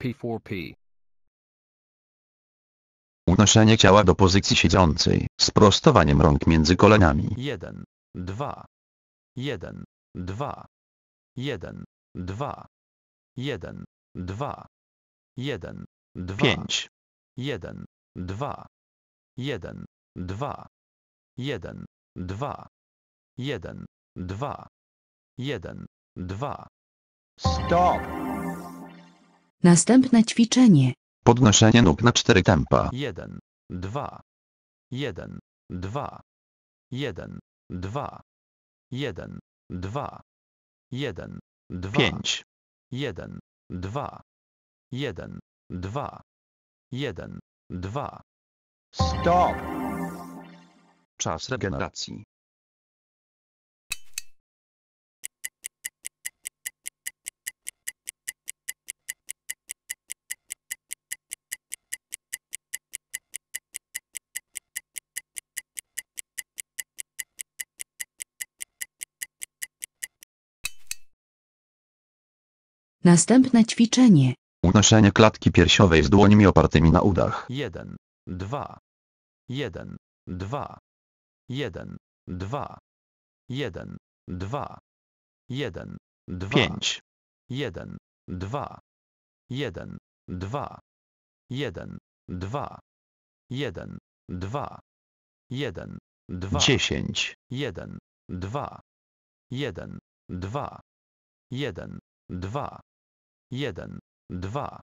P4P. Unoszenie ciała do pozycji siedzącej, z prostowaniem rąk między kolanami. 1, 2, 1, 2, 1, 2, 1, 2, 1, 2, 5, 1, 2, 1, 2, 1, 2, 1, 2, 1, 2. Stop! Następne ćwiczenie. Podnoszenie nóg na cztery tempa. 1, 2, 1, 2, 1, 2, 1, 2, 1, 2, 5, 1, 2, 1, 2, 1, 2. Stop! Czas regeneracji. Następne ćwiczenie. Unoszenie klatki piersiowej z dłońmi opartymi na udach. 1, 2, 1, 2, 1, 2, 1, 2, 1, 2, 5, 1, 2, 1, 2, 1, 2, 1, 2, 1, 2, 10, 1, 2, 1, 2, 1, 2, jeden, dwa,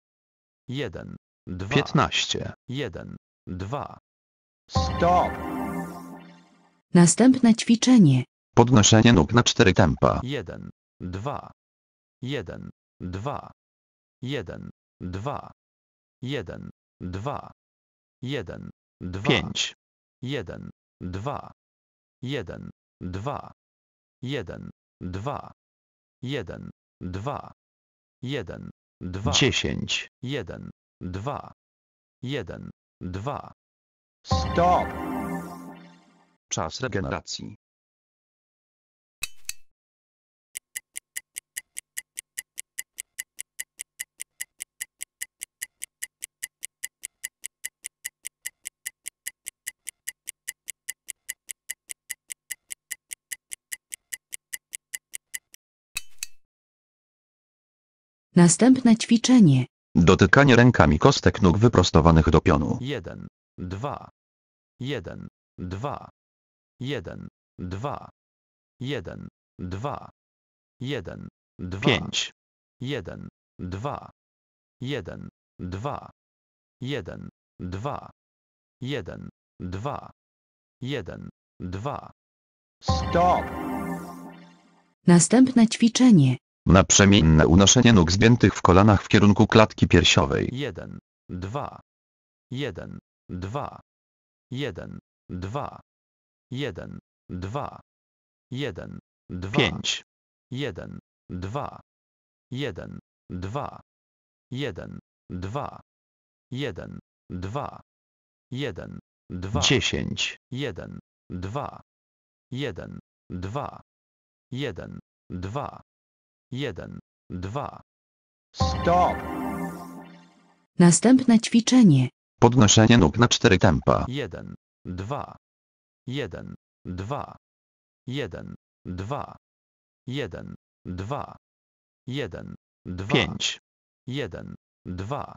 jeden, dwa, piętnaście, jeden, dwa. Stop! Następne ćwiczenie. Podnoszenie nóg na cztery tempa. jeden, dwa, jeden, dwa, jeden, dwa, jeden, dwa, jeden, dwa, pięć, jeden, dwa, jeden, dwa, jeden, dwa, jeden, dwa jeden, dwa, dziesięć, jeden, dwa, jeden, dwa. Stop! Czas regeneracji. Następne ćwiczenie. Dotykanie rękami kostek nóg wyprostowanych do pionu. 1, 2, 1, 2, 1, 2, 1, 2, 1, 2, 5, 1, 2, 1, 2, 1, 2, 1, 2, 1, 2. Stop. Następne ćwiczenie. Naprzemienne unoszenie nóg zgiętych w kolanach w kierunku klatki piersiowej. 1, 2, 1, 2, 1, 2, 1, 2, 1, 2, 5, 1, 2, 1, 2, 1, 2, 1, 2, 1, 2, 10, 1, 2, 1, 2, 1, 2, Jeden, dwa. Stop. Następne ćwiczenie. Podnoszenie nóg na cztery tempa. Jeden, dwa. Jeden, dwa. Jeden, dwa. Jeden, dwa. Jeden, dwa. Pięć. 1, 2.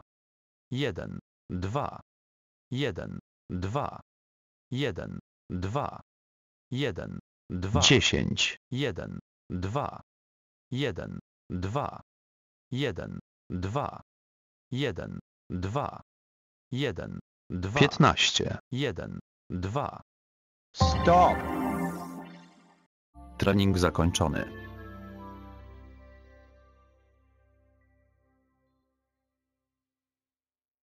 Jeden, dwa. Jeden, dwa. Jeden, dwa. Jeden, dwa. Dziesięć. Jeden, dwa jeden, dwa, jeden, dwa, jeden, dwa, jeden, dwa, piętnaście, jeden, dwa. Stop! Trening zakończony.